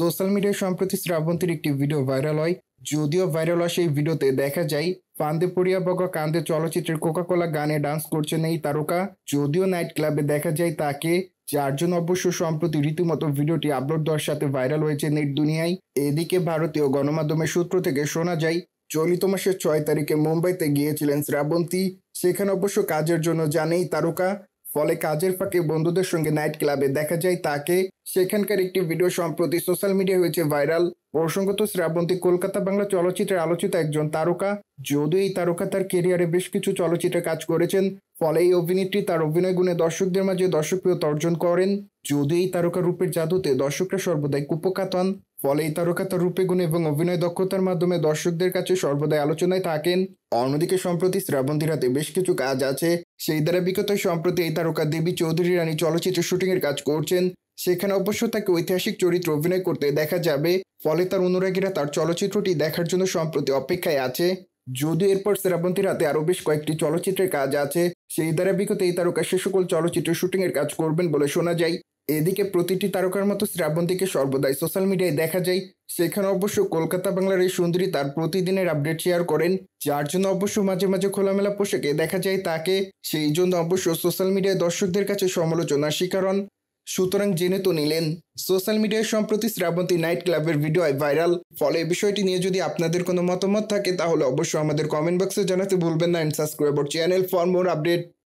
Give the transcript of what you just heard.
social মিডিয়ায় সম্প্রতি শ্রাবন্তীর একটি ভিডিও ভাইরাল হয় যদিও ভাইরাল হয় সেই ভিডিওতে দেখা যায় ফান্দে পড়িয়া বগ কান্দে চলচ্চিত্রের কোকাকোলা গানে ডান্স করছেন এই তারকা যদিও নাইট ক্লাবে দেখা যায় তাকে চারজন অবশ্য সম্প্রতি রীতিমতো ভিডিওটি আপলোড দেওয়ার সাথে ভাইরাল হয়েছে নেট দুনিয়ায় এদিকে ভারতীয় গণমাধ্যমের সূত্র থেকে শোনা যায় চলিত মাসের ছয় তারিখে মুম্বাইতে গিয়েছিলেন শ্রাবন্তী সেখানে অবশ্য কাজের জন্য জানেই তারকা ফলে কাজের ফাঁকে বন্ধুদের সঙ্গে নাইট ক্লাবে দেখা যায় তাকে সেখানকার একটি ভিডিও সম্প্রতি সোশ্যাল মিডিয়া হয়েছে ভাইরাল প্রসঙ্গত শ্রাবন্তী কলকাতা বাংলা চলচ্চিত্রের আলোচিত একজন তারকা যদিও এই তারকা তার কেরিয়ারে বেশ কিছু চলচ্চিত্রে কাজ করেছেন ফলে এই অভিনেত্রী তার অভিনয় গুণে দর্শকদের মাঝে দর্শকপ্রিয়তা অর্জন করেন যদিও এই তারকা রূপের জাদুতে দর্শকরা সর্বদাই কুপকাতন হন ফলে এই তারকা তার রূপে গুণ এবং অভিনয় দক্ষতার মাধ্যমে দর্শকদের কাছে সর্বদাই আলোচনায় থাকেন অন্যদিকে সম্প্রতি শ্রাবন্তীর হাতে বেশ কিছু কাজ আছে সেই দ্বারা বিগত সম্প্রতি এই তারকা দেবী চৌধুরী রানী চলচ্চিত্র শুটিংয়ের কাজ করছেন সেখানে অবশ্য তাকে ঐতিহাসিক চরিত্র অভিনয় করতে দেখা যাবে ফলে তার অনুরাগীরা তার চলচ্চিত্রটি দেখার জন্য সম্প্রতি অপেক্ষায় আছে যদিও এরপর শ্রাবন্তীর হাতে আরও বেশ কয়েকটি চলচ্চিত্রের কাজ আছে সেই দ্বারা বিগত এই তারকা সে সকল চলচ্চিত্র শুটিংয়ের কাজ করবেন বলে শোনা যায় এদিকে প্রতিটি তারকার মতো শ্রাবন্তীকে সর্বদাই সোশ্যাল মিডিয়ায় দেখা যায় সেখানে অবশ্য কলকাতা বাংলার এই সুন্দরী তার প্রতিদিনের আপডেট শেয়ার করেন যার জন্য অবশ্য মাঝে মাঝে খোলামেলা পোশাকে দেখা যায় তাকে সেই জন্য অবশ্য সোশ্যাল মিডিয়ায় দর্শকদের কাছে সমালোচনার শিকারণ সুতরাং জেনে তো নিলেন সোশ্যাল মিডিয়ায় সম্প্রতি শ্রাবন্তী নাইট ক্লাবের ভিডিও ভাইরাল ফলে এই বিষয়টি নিয়ে যদি আপনাদের কোনো মতামত থাকে তাহলে অবশ্যই আমাদের কমেন্ট বক্সে জানাতে ভুলবেন না and subscribe channel for more update